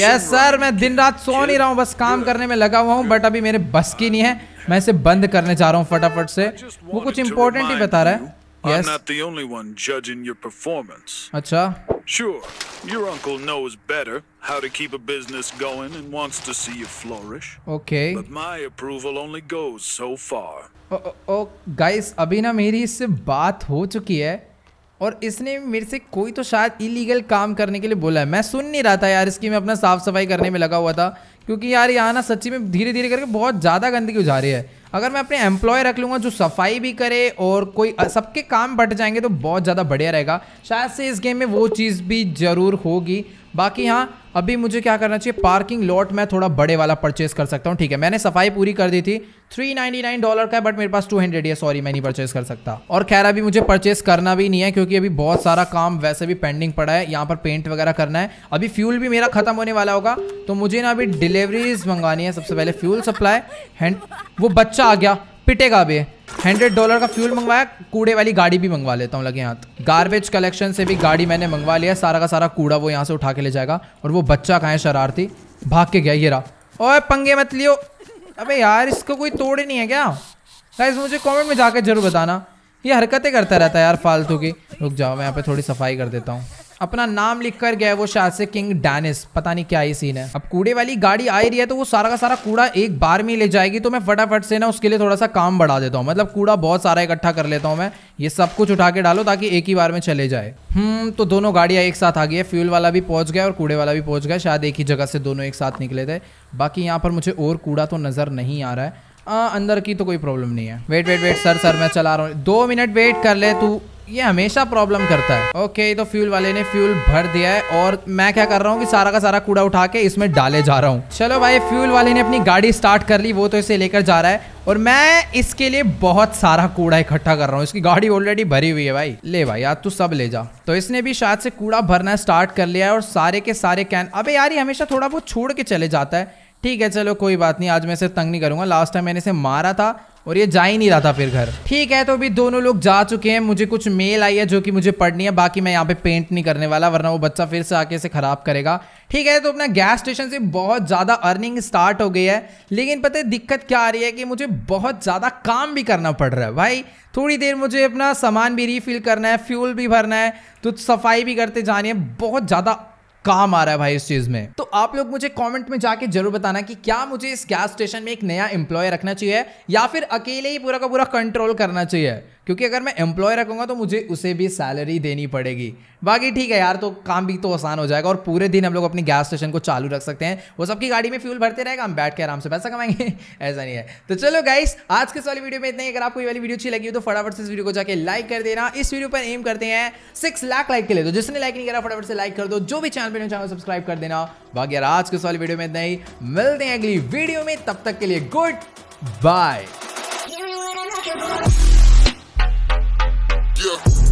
यस सर मैं दिन रात सो नहीं रहा हूँ बस काम करने में लगा हुआ हूँ बट अभी मेरे बस की नहीं है मैं इसे बंद करने जा रहा हूँ फटाफट से वो कुछ इम्पोर्टेंट ही बता रहा है Yes? I'm not the only one judging your performance. Acha? Sure, your uncle knows better how to keep a business going and wants to see you flourish. Okay. But my approval only goes so far. Oh, oh, oh guys, अभी ना मेरी इससे बात हो चुकी है और इसने मेरे से कोई तो शायद इलीगल काम करने के लिए बोला है मैं सुन नहीं रहा था यार इसकी मैं अपना साफ़ सफाई करने में लगा हुआ था क्योंकि यार यहाँ ना सच्ची में धीरे धीरे करके बहुत ज़्यादा गंदगी उजा रही है अगर मैं अपने एम्प्लॉय रख लूँगा जो सफाई भी करे और कोई सबके काम बट जाएंगे तो बहुत ज़्यादा बढ़िया रहेगा शायद से इस गेम में वो चीज़ भी ज़रूर होगी बाकी हाँ अभी मुझे क्या करना चाहिए पार्किंग लॉट मैं थोड़ा बड़े वाला परचेस कर सकता हूँ ठीक है मैंने सफाई पूरी कर दी थी 399 डॉलर का है बट मेरे पास 200 है सॉरी मैं नहीं परचेस कर सकता और खैर अभी मुझे परचेस करना भी नहीं है क्योंकि अभी बहुत सारा काम वैसे भी पेंडिंग पड़ा है यहाँ पर पेंट वगैरह करना है अभी फ्यूल भी मेरा खत्म होने वाला होगा तो मुझे ना अभी डिलीवरीज मंगानी है सबसे पहले फ्यूल सप्लाई हैंड वो बच्चा आ गया पिटेगा अब हंड्रेड डॉलर का फ्यूल मंगवाया कूड़े वाली गाड़ी भी मंगवा लेता हूँ लगे हाथ गार्बेज कलेक्शन से भी गाड़ी मैंने मंगवा लिया सारा का सारा कूड़ा वो यहाँ से उठा के ले जाएगा और वो बच्चा कहाँ शरारती भाग के गया ये रहा ओए पंगे मत लियो अबे यार इसको कोई तोड़ ही नहीं है क्या गाइस मुझे कमेंट में जाके जरूर बताना ये हरकतें करता रहता है यार फालतू की रुक जाओ मैं यहाँ पे थोड़ी सफाई कर देता हूँ अपना नाम लिख कर गया वो शायद से किंग डैनिस पता नहीं क्या ही सीन है अब कूड़े वाली गाड़ी आ रही है तो वो सारा का सारा कूड़ा एक बार में ले जाएगी तो मैं फटाफट से ना उसके लिए थोड़ा सा काम बढ़ा देता हूँ मतलब कूड़ा बहुत सारा इकट्ठा कर लेता हूँ मैं ये सब कुछ उठा के डालो ताकि एक ही बार में चले जाए हम्म तो दोनों गाड़ियाँ एक साथ आ गई है फ्यूल वाला भी पहुँच गया और कूड़े वाला भी पहुँच गया शायद एक ही जगह से दोनों एक साथ निकले थे बाकी यहाँ पर मुझे और कूड़ा तो नज़र नहीं आ रहा है आ, अंदर की तो कोई प्रॉब्लम नहीं है wait wait wait sir sir मैं चला रहा हूँ दो मिनट वेट कर ले तू ये हमेशा प्रॉब्लम करता है ओके okay, तो फ्यूल वाले ने फ्यूल भर दिया है और मैं क्या कर रहा हूँ कि सारा का सारा कूड़ा उठा के इसमें डाले जा रहा हूँ चलो भाई फ्यूल वाले ने अपनी गाड़ी स्टार्ट कर ली वो तो इसे लेकर जा रहा है और मैं इसके लिए बहुत सारा कूड़ा इकट्ठा कर रहा हूँ इसकी गाड़ी ऑलरेडी भरी हुई है भाई ले भाई यार तू सब ले जा तो इसने भी शायद से कूड़ा भरना स्टार्ट कर लिया है और सारे के सारे कैन अबे यार ये हमेशा थोड़ा बहुत छोड़ के चले जाता है ठीक है चलो कोई बात नहीं आज मैं इसे तंग नहीं करूंगा लास्ट टाइम मैंने इसे मारा था और ये जा ही नहीं रहा था फिर घर ठीक है तो अभी दोनों लोग जा चुके हैं मुझे कुछ मेल आई है जो कि मुझे पढ़नी है बाकी मैं यहाँ पे पेंट नहीं करने वाला वरना वो बच्चा फिर से आके इसे ख़राब करेगा ठीक है तो अपना गैस स्टेशन से बहुत ज़्यादा अर्निंग स्टार्ट हो गई है लेकिन पता है दिक्कत क्या आ रही है कि मुझे बहुत ज़्यादा काम भी करना पड़ रहा है भाई थोड़ी देर मुझे अपना सामान भी रिफिल करना है फ्यूल भी भरना है तो सफाई भी करते जानी है बहुत ज़्यादा काम आ रहा है भाई इस चीज में तो आप लोग मुझे कमेंट में जाके जरूर बताना कि क्या मुझे इस गैस स्टेशन में एक नया एम्प्लॉय रखना चाहिए या फिर अकेले ही पूरा का पूरा कंट्रोल करना चाहिए क्योंकि अगर मैं एम्प्लॉय रखूँगा तो मुझे उसे भी सैलरी देनी पड़ेगी बाकी ठीक है यार तो काम भी तो आसान हो जाएगा और पूरे दिन हम लोग अपनी गैस स्टेशन को चालू रख सकते हैं वो सबकी गाड़ी में फ्यूल भरते रहेगा हम बैठ के आराम से पैसा कमाएंगे ऐसा नहीं है तो चलो गाइस आज के वाली वीडियो में इतना ही अगर आपको ये वाली वीडियो अच्छी लगी हो तो फटाफट से इस वीडियो को जाकर लाइक कर देना इस वीडियो पर एम करते हैं सिक्स लाख लाइक के लिए तो जिसने लाइक नहीं करा फटाफट से लाइक कर दो जो भी चैनल पर चैनल सब्सक्राइब कर देना बाकी यार आज के वाली वीडियो में इतना ही मिलते हैं अगली वीडियो में तब तक के लिए गुड बाय yeah.